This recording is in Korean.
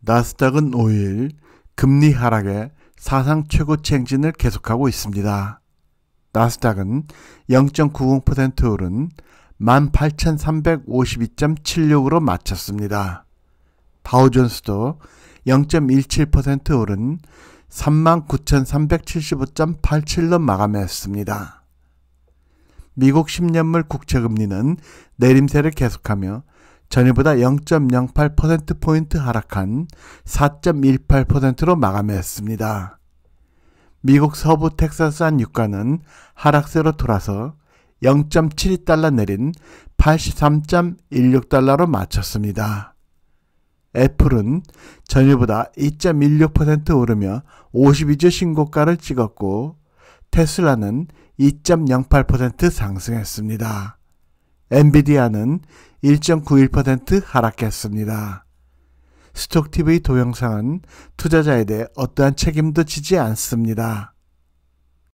나스닥은 5일 금리 하락에 사상 최고치 행진을 계속하고 있습니다. 나스닥은 0.90% 오른 18,352.76으로 마쳤습니다. 다우존스도 0.17% 오른 39,375.87로 마감했습니다. 미국 10년물 국채 금리는 내림세를 계속하며 전일보다 0.08%포인트 하락한 4.18%로 마감했습니다. 미국 서부 텍사스한 유가는 하락세로 돌아서 0.72달러 내린 83.16달러로 마쳤습니다. 애플은 전일보다 2.16% 오르며 52주 신고가를 찍었고 테슬라는 2.08% 상승했습니다. 엔비디아는 1.91% 하락했습니다. 스톡TV 동영상은 투자자에 대해 어떠한 책임도 지지 않습니다.